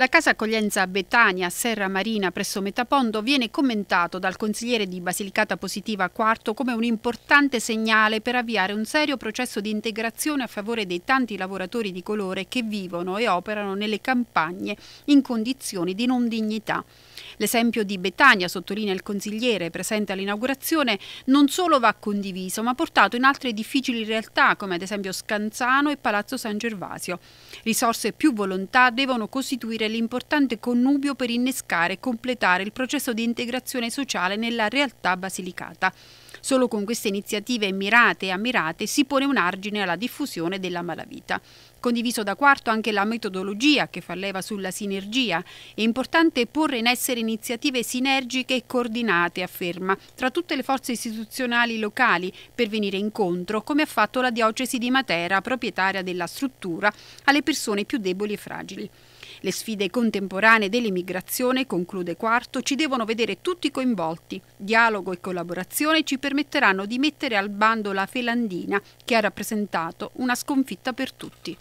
La casa accoglienza Betania Serra Marina presso Metapondo viene commentato dal consigliere di Basilicata Positiva IV come un importante segnale per avviare un serio processo di integrazione a favore dei tanti lavoratori di colore che vivono e operano nelle campagne in condizioni di non dignità. L'esempio di Betania, sottolinea il consigliere presente all'inaugurazione, non solo va condiviso ma portato in altre difficili realtà come ad esempio Scanzano e Palazzo San Gervasio. Risorse e più volontà devono costituire l'importante connubio per innescare e completare il processo di integrazione sociale nella realtà basilicata. Solo con queste iniziative mirate e ammirate si pone un argine alla diffusione della malavita. Condiviso da Quarto anche la metodologia che fa leva sulla sinergia. È importante porre in essere iniziative sinergiche e coordinate, afferma, tra tutte le forze istituzionali locali per venire incontro, come ha fatto la diocesi di Matera, proprietaria della struttura, alle persone più deboli e fragili. Le sfide contemporanee dell'immigrazione, conclude Quarto, ci devono vedere tutti coinvolti. Dialogo e collaborazione ci permettono permetteranno di mettere al bando la Felandina, che ha rappresentato una sconfitta per tutti.